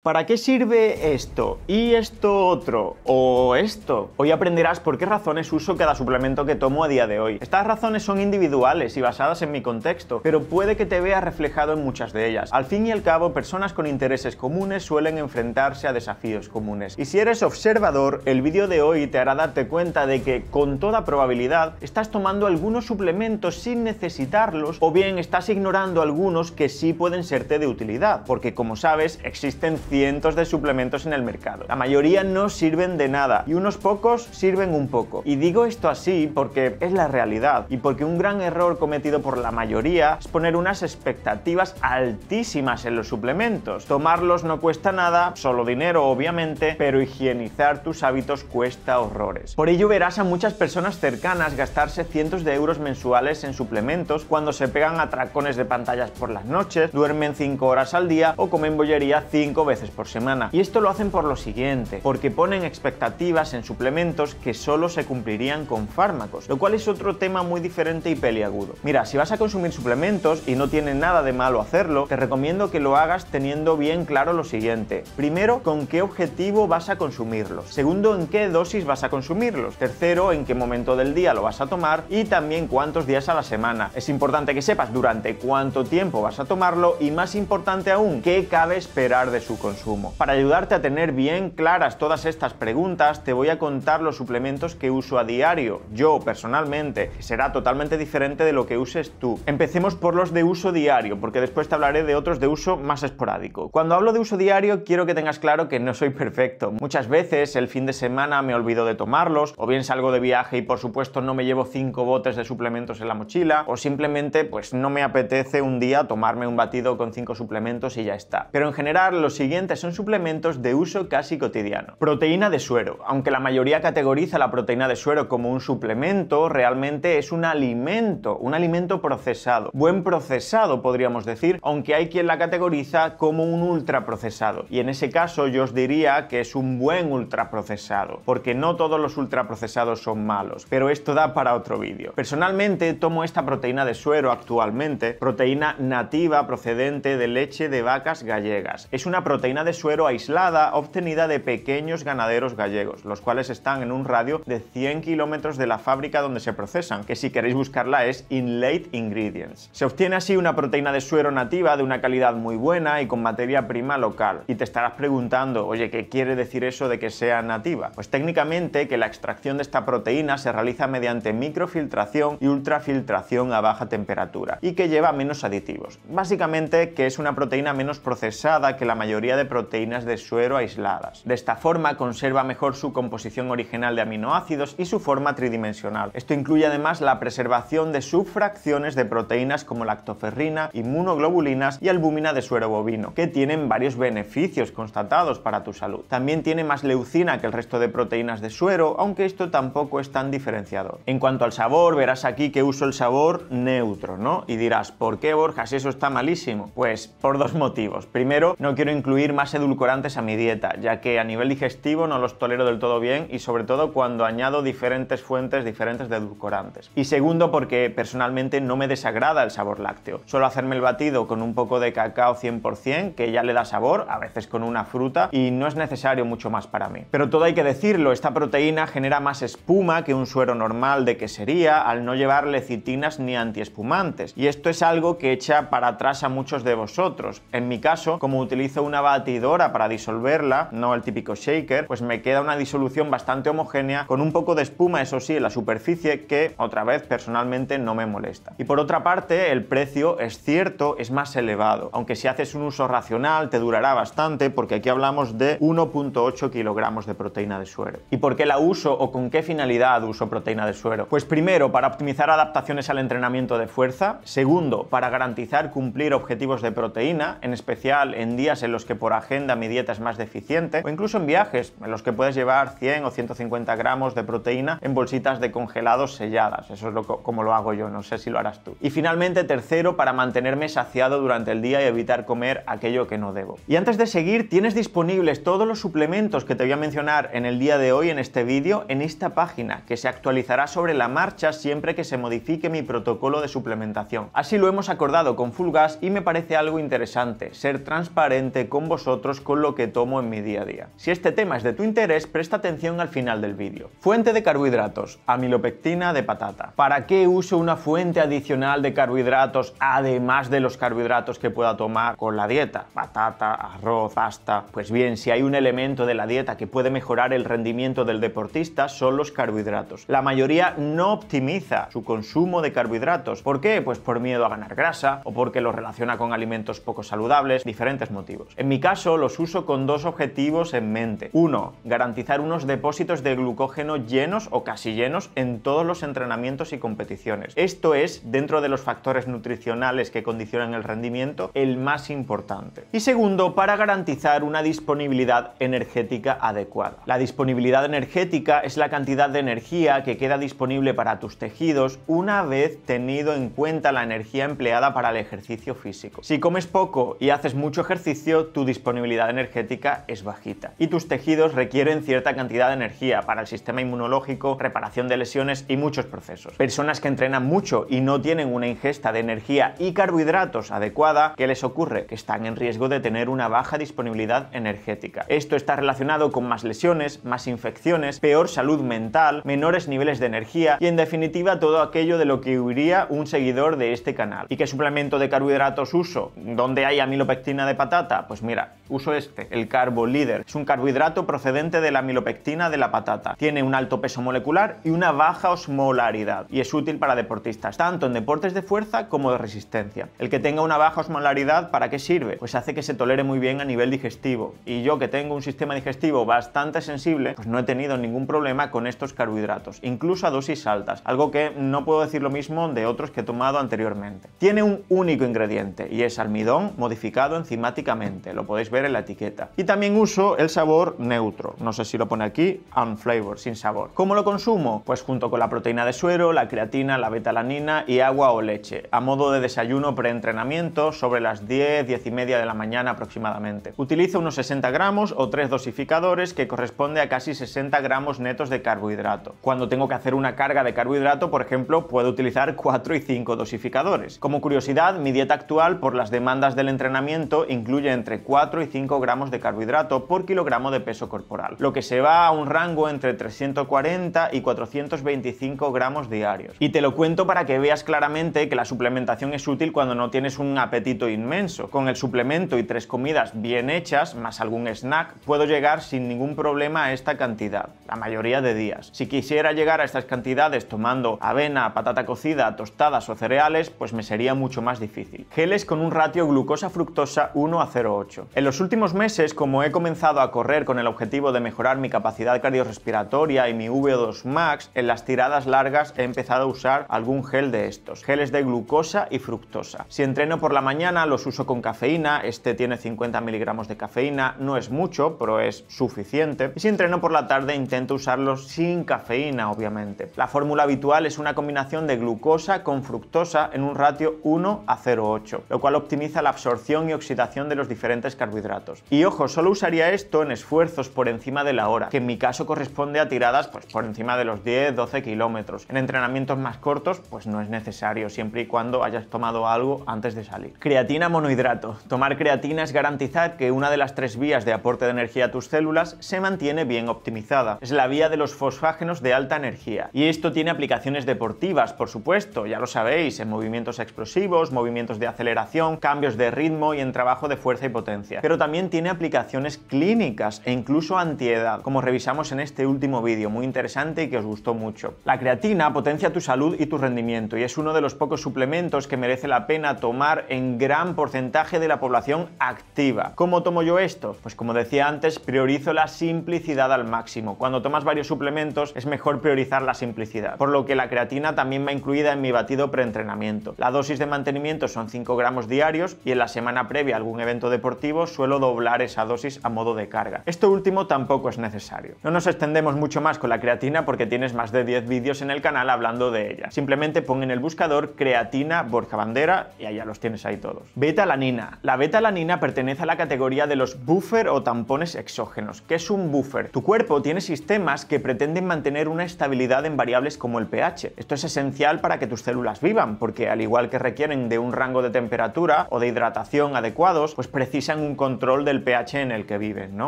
¿Para qué sirve esto? ¿Y esto otro? ¿O esto? Hoy aprenderás por qué razones uso cada suplemento que tomo a día de hoy. Estas razones son individuales y basadas en mi contexto, pero puede que te veas reflejado en muchas de ellas. Al fin y al cabo, personas con intereses comunes suelen enfrentarse a desafíos comunes. Y si eres observador, el vídeo de hoy te hará darte cuenta de que, con toda probabilidad, estás tomando algunos suplementos sin necesitarlos o bien estás ignorando algunos que sí pueden serte de utilidad, porque como sabes, existen cientos de suplementos en el mercado. La mayoría no sirven de nada y unos pocos sirven un poco. Y digo esto así porque es la realidad y porque un gran error cometido por la mayoría es poner unas expectativas altísimas en los suplementos. Tomarlos no cuesta nada, solo dinero obviamente, pero higienizar tus hábitos cuesta horrores. Por ello verás a muchas personas cercanas gastarse cientos de euros mensuales en suplementos cuando se pegan a tracones de pantallas por las noches, duermen 5 horas al día o comen bollería 5 veces por semana. Y esto lo hacen por lo siguiente, porque ponen expectativas en suplementos que solo se cumplirían con fármacos, lo cual es otro tema muy diferente y peliagudo. Mira, si vas a consumir suplementos y no tiene nada de malo hacerlo, te recomiendo que lo hagas teniendo bien claro lo siguiente. Primero, con qué objetivo vas a consumirlos. Segundo, en qué dosis vas a consumirlos. Tercero, en qué momento del día lo vas a tomar y también cuántos días a la semana. Es importante que sepas durante cuánto tiempo vas a tomarlo y más importante aún, qué cabe esperar de su consumo. Para ayudarte a tener bien claras todas estas preguntas, te voy a contar los suplementos que uso a diario, yo personalmente, será totalmente diferente de lo que uses tú. Empecemos por los de uso diario, porque después te hablaré de otros de uso más esporádico. Cuando hablo de uso diario, quiero que tengas claro que no soy perfecto. Muchas veces el fin de semana me olvido de tomarlos, o bien salgo de viaje y por supuesto no me llevo cinco botes de suplementos en la mochila, o simplemente pues no me apetece un día tomarme un batido con cinco suplementos y ya está. Pero en general, lo siguiente son suplementos de uso casi cotidiano. Proteína de suero. Aunque la mayoría categoriza la proteína de suero como un suplemento, realmente es un alimento, un alimento procesado. Buen procesado, podríamos decir, aunque hay quien la categoriza como un ultra procesado Y en ese caso yo os diría que es un buen procesado porque no todos los procesados son malos, pero esto da para otro vídeo. Personalmente tomo esta proteína de suero actualmente, proteína nativa procedente de leche de vacas gallegas. Es una proteína proteína de suero aislada obtenida de pequeños ganaderos gallegos, los cuales están en un radio de 100 kilómetros de la fábrica donde se procesan, que si queréis buscarla es in late Ingredients. Se obtiene así una proteína de suero nativa de una calidad muy buena y con materia prima local. Y te estarás preguntando, oye, ¿qué quiere decir eso de que sea nativa? Pues técnicamente que la extracción de esta proteína se realiza mediante microfiltración y ultrafiltración a baja temperatura y que lleva menos aditivos. Básicamente que es una proteína menos procesada que la mayoría de de proteínas de suero aisladas. De esta forma conserva mejor su composición original de aminoácidos y su forma tridimensional. Esto incluye además la preservación de subfracciones de proteínas como lactoferrina, inmunoglobulinas y albúmina de suero bovino, que tienen varios beneficios constatados para tu salud. También tiene más leucina que el resto de proteínas de suero, aunque esto tampoco es tan diferenciador. En cuanto al sabor, verás aquí que uso el sabor neutro, ¿no? Y dirás, ¿por qué Borjas? eso está malísimo? Pues por dos motivos. Primero, no quiero incluir más edulcorantes a mi dieta, ya que a nivel digestivo no los tolero del todo bien y sobre todo cuando añado diferentes fuentes diferentes de edulcorantes. Y segundo, porque personalmente no me desagrada el sabor lácteo. Suelo hacerme el batido con un poco de cacao 100%, que ya le da sabor, a veces con una fruta, y no es necesario mucho más para mí. Pero todo hay que decirlo, esta proteína genera más espuma que un suero normal de que sería al no llevar lecitinas ni antiespumantes. Y esto es algo que echa para atrás a muchos de vosotros. En mi caso, como utilizo una batidora para disolverla, no el típico shaker, pues me queda una disolución bastante homogénea con un poco de espuma, eso sí, en la superficie que otra vez personalmente no me molesta. Y por otra parte, el precio es cierto, es más elevado, aunque si haces un uso racional te durará bastante porque aquí hablamos de 1.8 kilogramos de proteína de suero. ¿Y por qué la uso o con qué finalidad uso proteína de suero? Pues primero, para optimizar adaptaciones al entrenamiento de fuerza. Segundo, para garantizar cumplir objetivos de proteína, en especial en días en los que por agenda mi dieta es más deficiente, o incluso en viajes, en los que puedes llevar 100 o 150 gramos de proteína en bolsitas de congelados selladas. Eso es lo como lo hago yo, no sé si lo harás tú. Y finalmente, tercero, para mantenerme saciado durante el día y evitar comer aquello que no debo. Y antes de seguir, tienes disponibles todos los suplementos que te voy a mencionar en el día de hoy en este vídeo en esta página, que se actualizará sobre la marcha siempre que se modifique mi protocolo de suplementación. Así lo hemos acordado con Full Gas y me parece algo interesante, ser transparente como vosotros con lo que tomo en mi día a día. Si este tema es de tu interés, presta atención al final del vídeo. Fuente de carbohidratos, amilopectina de patata. ¿Para qué uso una fuente adicional de carbohidratos además de los carbohidratos que pueda tomar con la dieta? Patata, arroz, pasta. Pues bien, si hay un elemento de la dieta que puede mejorar el rendimiento del deportista son los carbohidratos. La mayoría no optimiza su consumo de carbohidratos. ¿Por qué? Pues por miedo a ganar grasa o porque lo relaciona con alimentos poco saludables, diferentes motivos. En mi caso los uso con dos objetivos en mente. Uno, garantizar unos depósitos de glucógeno llenos o casi llenos en todos los entrenamientos y competiciones. Esto es, dentro de los factores nutricionales que condicionan el rendimiento, el más importante. Y segundo, para garantizar una disponibilidad energética adecuada. La disponibilidad energética es la cantidad de energía que queda disponible para tus tejidos una vez tenido en cuenta la energía empleada para el ejercicio físico. Si comes poco y haces mucho ejercicio, tu disponibilidad energética es bajita y tus tejidos requieren cierta cantidad de energía para el sistema inmunológico, reparación de lesiones y muchos procesos. Personas que entrenan mucho y no tienen una ingesta de energía y carbohidratos adecuada, ¿qué les ocurre? Que están en riesgo de tener una baja disponibilidad energética. Esto está relacionado con más lesiones, más infecciones, peor salud mental, menores niveles de energía y en definitiva todo aquello de lo que huiría un seguidor de este canal. ¿Y qué suplemento de carbohidratos uso? ¿Dónde hay amilopectina de patata? Pues mira, Oliveira. Uso este, el carbo líder. Es un carbohidrato procedente de la amilopectina de la patata. Tiene un alto peso molecular y una baja osmolaridad y es útil para deportistas, tanto en deportes de fuerza como de resistencia. El que tenga una baja osmolaridad, ¿para qué sirve? Pues hace que se tolere muy bien a nivel digestivo. Y yo que tengo un sistema digestivo bastante sensible, pues no he tenido ningún problema con estos carbohidratos, incluso a dosis altas, algo que no puedo decir lo mismo de otros que he tomado anteriormente. Tiene un único ingrediente y es almidón modificado enzimáticamente. Lo podéis ver en la etiqueta. Y también uso el sabor neutro, no sé si lo pone aquí, un flavor sin sabor. ¿Cómo lo consumo? Pues junto con la proteína de suero, la creatina, la betalanina y agua o leche, a modo de desayuno preentrenamiento sobre las 10, 10 y media de la mañana aproximadamente. Utilizo unos 60 gramos o 3 dosificadores que corresponde a casi 60 gramos netos de carbohidrato. Cuando tengo que hacer una carga de carbohidrato, por ejemplo, puedo utilizar 4 y 5 dosificadores. Como curiosidad, mi dieta actual por las demandas del entrenamiento incluye entre 4 y gramos de carbohidrato por kilogramo de peso corporal, lo que se va a un rango entre 340 y 425 gramos diarios. Y te lo cuento para que veas claramente que la suplementación es útil cuando no tienes un apetito inmenso. Con el suplemento y tres comidas bien hechas, más algún snack, puedo llegar sin ningún problema a esta cantidad, la mayoría de días. Si quisiera llegar a estas cantidades tomando avena, patata cocida, tostadas o cereales, pues me sería mucho más difícil. Geles con un ratio glucosa-fructosa 1 a 0,8. En los últimos meses, como he comenzado a correr con el objetivo de mejorar mi capacidad cardiorrespiratoria y mi VO2 max, en las tiradas largas he empezado a usar algún gel de estos, geles de glucosa y fructosa. Si entreno por la mañana, los uso con cafeína, este tiene 50 miligramos de cafeína, no es mucho, pero es suficiente. Y si entreno por la tarde, intento usarlos sin cafeína, obviamente. La fórmula habitual es una combinación de glucosa con fructosa en un ratio 1 a 0,8, lo cual optimiza la absorción y oxidación de los diferentes carbohidratos y ojo, solo usaría esto en esfuerzos por encima de la hora, que en mi caso corresponde a tiradas pues, por encima de los 10-12 kilómetros. En entrenamientos más cortos, pues no es necesario, siempre y cuando hayas tomado algo antes de salir. Creatina monohidrato. Tomar creatina es garantizar que una de las tres vías de aporte de energía a tus células se mantiene bien optimizada. Es la vía de los fosfágenos de alta energía. Y esto tiene aplicaciones deportivas, por supuesto, ya lo sabéis, en movimientos explosivos, movimientos de aceleración, cambios de ritmo y en trabajo de fuerza y potencia. Pero también tiene aplicaciones clínicas e incluso antiedad, como revisamos en este último vídeo, muy interesante y que os gustó mucho. La creatina potencia tu salud y tu rendimiento y es uno de los pocos suplementos que merece la pena tomar en gran porcentaje de la población activa. ¿Cómo tomo yo esto? Pues como decía antes, priorizo la simplicidad al máximo. Cuando tomas varios suplementos es mejor priorizar la simplicidad, por lo que la creatina también va incluida en mi batido preentrenamiento. La dosis de mantenimiento son 5 gramos diarios y en la semana previa a algún evento deportivo suelo doblar esa dosis a modo de carga. Esto último tampoco es necesario. No nos extendemos mucho más con la creatina porque tienes más de 10 vídeos en el canal hablando de ella. Simplemente pon en el buscador creatina Borja Bandera y allá los tienes ahí todos. Beta-alanina. La beta-alanina pertenece a la categoría de los buffer o tampones exógenos. ¿Qué es un buffer? Tu cuerpo tiene sistemas que pretenden mantener una estabilidad en variables como el pH. Esto es esencial para que tus células vivan porque al igual que requieren de un rango de temperatura o de hidratación adecuados, pues precisan un control del pH en el que viven.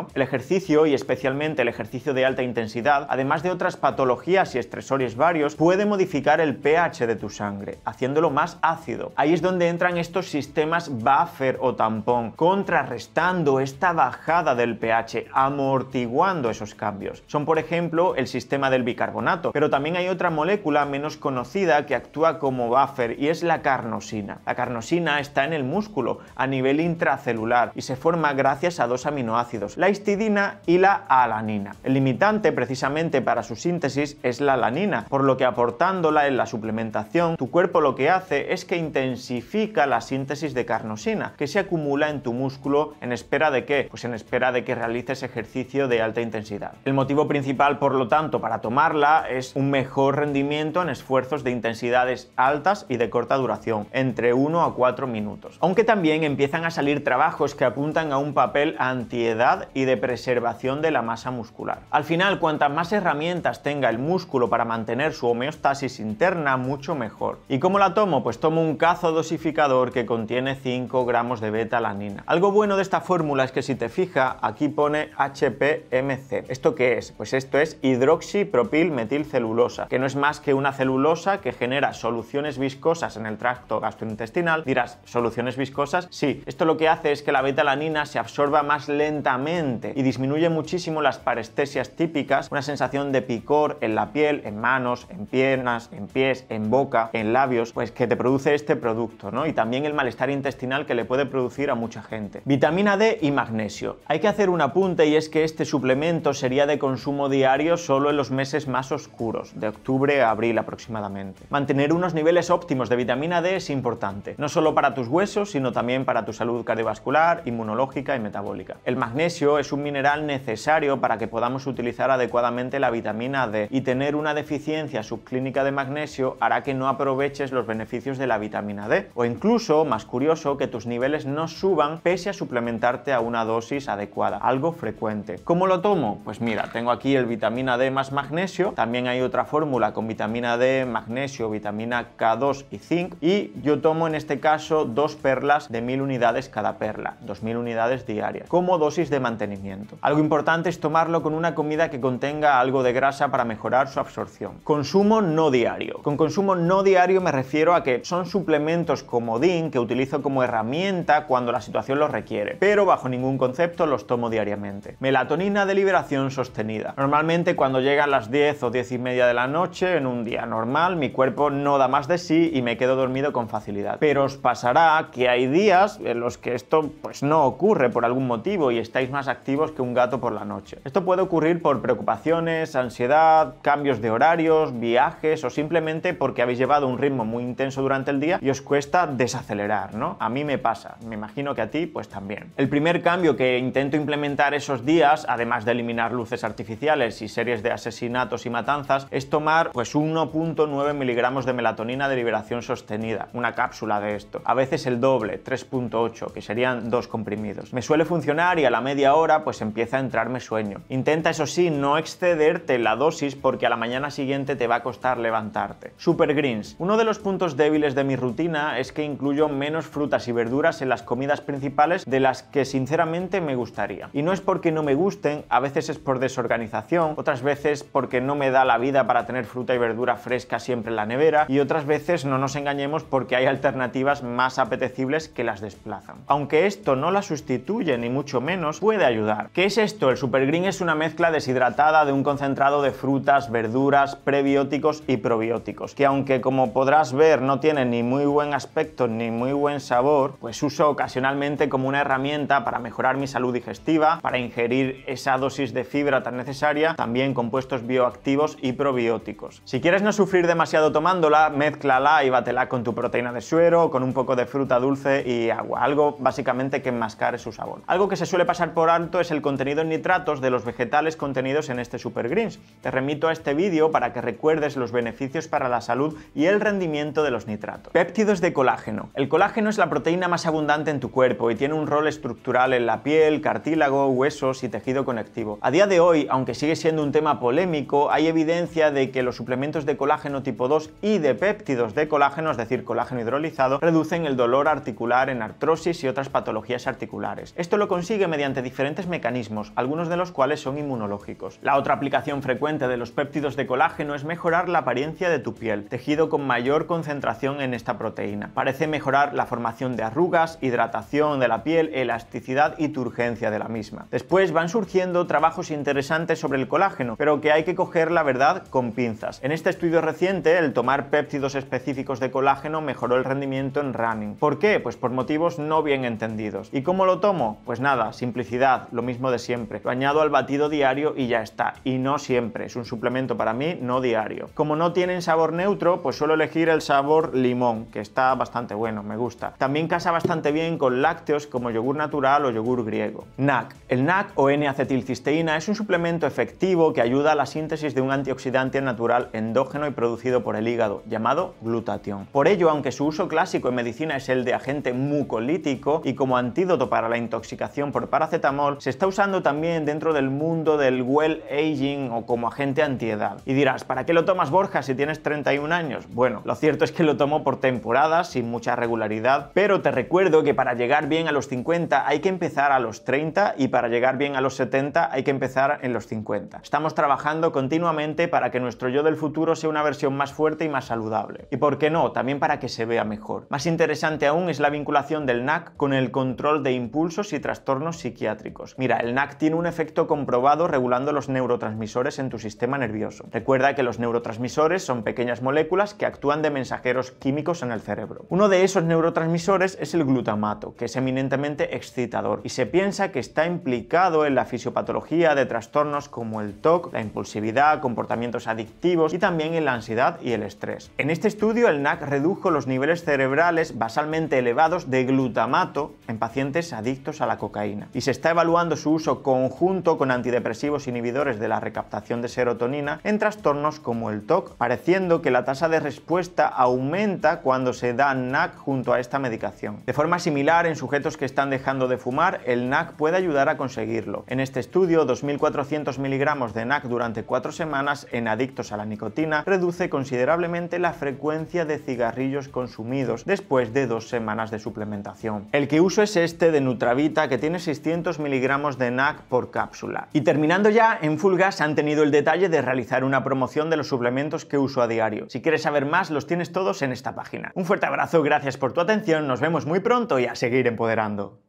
El ejercicio, y especialmente el ejercicio de alta intensidad, además de otras patologías y estresores varios, puede modificar el pH de tu sangre, haciéndolo más ácido. Ahí es donde entran estos sistemas buffer o tampón, contrarrestando esta bajada del pH, amortiguando esos cambios. Son, por ejemplo, el sistema del bicarbonato, pero también hay otra molécula menos conocida que actúa como buffer y es la carnosina. La carnosina está en el músculo a nivel intracelular y se gracias a dos aminoácidos, la histidina y la alanina. El limitante precisamente para su síntesis es la alanina, por lo que aportándola en la suplementación, tu cuerpo lo que hace es que intensifica la síntesis de carnosina, que se acumula en tu músculo en espera de que, pues en espera de que realices ejercicio de alta intensidad. El motivo principal, por lo tanto, para tomarla es un mejor rendimiento en esfuerzos de intensidades altas y de corta duración, entre 1 a 4 minutos. Aunque también empiezan a salir trabajos que apuntan a un papel antiedad y de preservación de la masa muscular. Al final, cuantas más herramientas tenga el músculo para mantener su homeostasis interna, mucho mejor. ¿Y cómo la tomo? Pues tomo un cazo dosificador que contiene 5 gramos de beta-alanina. Algo bueno de esta fórmula es que si te fijas, aquí pone HPMC. ¿Esto qué es? Pues esto es hidroxipropilmetilcelulosa, que no es más que una celulosa que genera soluciones viscosas en el tracto gastrointestinal. Dirás, ¿soluciones viscosas? Sí, esto lo que hace es que la beta-alanina se absorba más lentamente y disminuye muchísimo las parestesias típicas, una sensación de picor en la piel, en manos, en piernas, en pies, en boca, en labios, pues que te produce este producto, ¿no? Y también el malestar intestinal que le puede producir a mucha gente. Vitamina D y magnesio. Hay que hacer un apunte y es que este suplemento sería de consumo diario solo en los meses más oscuros, de octubre a abril aproximadamente. Mantener unos niveles óptimos de vitamina D es importante, no solo para tus huesos, sino también para tu salud cardiovascular, inmunológica, y metabólica. El magnesio es un mineral necesario para que podamos utilizar adecuadamente la vitamina D y tener una deficiencia subclínica de magnesio hará que no aproveches los beneficios de la vitamina D o incluso, más curioso, que tus niveles no suban pese a suplementarte a una dosis adecuada, algo frecuente. ¿Cómo lo tomo? Pues mira, tengo aquí el vitamina D más magnesio, también hay otra fórmula con vitamina D, magnesio, vitamina K2 y zinc y yo tomo en este caso dos perlas de 1000 unidades cada perla, 2000 unidades diarias, como dosis de mantenimiento. Algo importante es tomarlo con una comida que contenga algo de grasa para mejorar su absorción. Consumo no diario. Con consumo no diario me refiero a que son suplementos como DIN que utilizo como herramienta cuando la situación lo requiere, pero bajo ningún concepto los tomo diariamente. Melatonina de liberación sostenida. Normalmente cuando llegan las 10 o 10 y media de la noche, en un día normal, mi cuerpo no da más de sí y me quedo dormido con facilidad. Pero os pasará que hay días en los que esto pues no ocurre ocurre por algún motivo y estáis más activos que un gato por la noche. Esto puede ocurrir por preocupaciones, ansiedad, cambios de horarios, viajes o simplemente porque habéis llevado un ritmo muy intenso durante el día y os cuesta desacelerar, ¿no? A mí me pasa, me imagino que a ti pues también. El primer cambio que intento implementar esos días, además de eliminar luces artificiales y series de asesinatos y matanzas, es tomar pues 1.9 miligramos de melatonina de liberación sostenida, una cápsula de esto. A veces el doble, 3.8, que serían dos comprimidos me suele funcionar y a la media hora pues empieza a entrarme sueño. Intenta eso sí no excederte la dosis porque a la mañana siguiente te va a costar levantarte. Super Greens. Uno de los puntos débiles de mi rutina es que incluyo menos frutas y verduras en las comidas principales de las que sinceramente me gustaría. Y no es porque no me gusten, a veces es por desorganización, otras veces porque no me da la vida para tener fruta y verdura fresca siempre en la nevera y otras veces no nos engañemos porque hay alternativas más apetecibles que las desplazan. Aunque esto no las sustituye ni mucho menos, puede ayudar. ¿Qué es esto? El super green es una mezcla deshidratada de un concentrado de frutas, verduras, prebióticos y probióticos, que aunque como podrás ver no tiene ni muy buen aspecto ni muy buen sabor, pues uso ocasionalmente como una herramienta para mejorar mi salud digestiva, para ingerir esa dosis de fibra tan necesaria, también compuestos bioactivos y probióticos. Si quieres no sufrir demasiado tomándola, mezclala y bátela con tu proteína de suero, con un poco de fruta dulce y agua, algo básicamente que más su sabor. Algo que se suele pasar por alto es el contenido en nitratos de los vegetales contenidos en este Super Greens. Te remito a este vídeo para que recuerdes los beneficios para la salud y el rendimiento de los nitratos. Péptidos de colágeno. El colágeno es la proteína más abundante en tu cuerpo y tiene un rol estructural en la piel, cartílago, huesos y tejido conectivo. A día de hoy, aunque sigue siendo un tema polémico, hay evidencia de que los suplementos de colágeno tipo 2 y de péptidos de colágeno, es decir, colágeno hidrolizado, reducen el dolor articular en artrosis y otras patologías articulares esto lo consigue mediante diferentes mecanismos, algunos de los cuales son inmunológicos. La otra aplicación frecuente de los péptidos de colágeno es mejorar la apariencia de tu piel, tejido con mayor concentración en esta proteína. Parece mejorar la formación de arrugas, hidratación de la piel, elasticidad y turgencia de la misma. Después van surgiendo trabajos interesantes sobre el colágeno, pero que hay que coger la verdad con pinzas. En este estudio reciente, el tomar péptidos específicos de colágeno mejoró el rendimiento en running. ¿Por qué? Pues por motivos no bien entendidos. ¿Y cómo lo tomo? Pues nada, simplicidad, lo mismo de siempre. Lo añado al batido diario y ya está. Y no siempre, es un suplemento para mí no diario. Como no tienen sabor neutro, pues suelo elegir el sabor limón, que está bastante bueno, me gusta. También casa bastante bien con lácteos como yogur natural o yogur griego. NAC. El NAC o N-acetilcisteína es un suplemento efectivo que ayuda a la síntesis de un antioxidante natural endógeno y producido por el hígado, llamado glutatión. Por ello, aunque su uso clásico en medicina es el de agente mucolítico y como antídoto para la intoxicación por paracetamol se está usando también dentro del mundo del well aging o como agente antiedad. Y dirás, ¿para qué lo tomas Borja si tienes 31 años? Bueno, lo cierto es que lo tomo por temporadas, sin mucha regularidad, pero te recuerdo que para llegar bien a los 50 hay que empezar a los 30 y para llegar bien a los 70 hay que empezar en los 50. Estamos trabajando continuamente para que nuestro yo del futuro sea una versión más fuerte y más saludable. Y por qué no, también para que se vea mejor. Más interesante aún es la vinculación del NAC con el control de impulsos y trastornos psiquiátricos. Mira, el NAC tiene un efecto comprobado regulando los neurotransmisores en tu sistema nervioso. Recuerda que los neurotransmisores son pequeñas moléculas que actúan de mensajeros químicos en el cerebro. Uno de esos neurotransmisores es el glutamato, que es eminentemente excitador y se piensa que está implicado en la fisiopatología de trastornos como el TOC, la impulsividad, comportamientos adictivos y también en la ansiedad y el estrés. En este estudio, el NAC redujo los niveles cerebrales basalmente elevados de glutamato en pacientes adictos a la cocaína y se está evaluando su uso conjunto con antidepresivos inhibidores de la recaptación de serotonina en trastornos como el TOC, pareciendo que la tasa de respuesta aumenta cuando se da NAC junto a esta medicación. De forma similar, en sujetos que están dejando de fumar, el NAC puede ayudar a conseguirlo. En este estudio, 2.400 miligramos de NAC durante 4 semanas en adictos a la nicotina reduce considerablemente la frecuencia de cigarrillos consumidos después de dos semanas de suplementación. El que uso es este de Nutravita que tiene 600 miligramos de NAC por cápsula. Y terminando ya, en Fulgas han tenido el detalle de realizar una promoción de los suplementos que uso a diario. Si quieres saber más, los tienes todos en esta página. Un fuerte abrazo, gracias por tu atención, nos vemos muy pronto y a seguir empoderando.